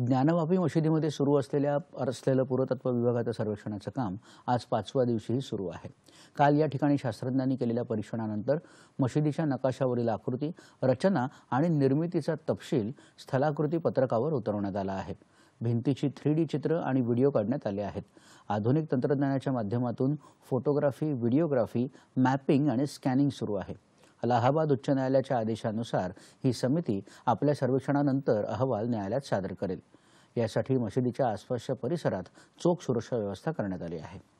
ज्ञानवापी मशिदीमध्ये सुरू असलेल्या असलेलं पुरातत्व विभागाच्या सर्वेक्षणाचं काम आज पाचव्या दिवशीही सुरू आहे काल या ठिकाणी शास्त्रज्ञांनी केलेल्या परीक्षणानंतर मशिदीच्या नकाशावरील आकृती रचना आणि निर्मितीचा तपशील स्थलाकृती पत्रकावर उतरवण्यात आला आहे भिंतीची थ्री डी चित्र आणि व्हिडिओ काढण्यात आले आहेत आधुनिक तंत्रज्ञानाच्या माध्यमातून फोटोग्राफी व्हिडिओग्राफी मॅपिंग आणि स्कॅनिंग सुरू आहे अलाहाबाद उच्च न्यायालयाच्या आदेशानुसार ही समिती आपल्या सर्वेक्षणानंतर अहवाल न्यायालयात सादर करेल यासाठी मशिदीच्या आसपासच्या परिसरात चोख सुरक्षा व्यवस्था करण्यात आली आहे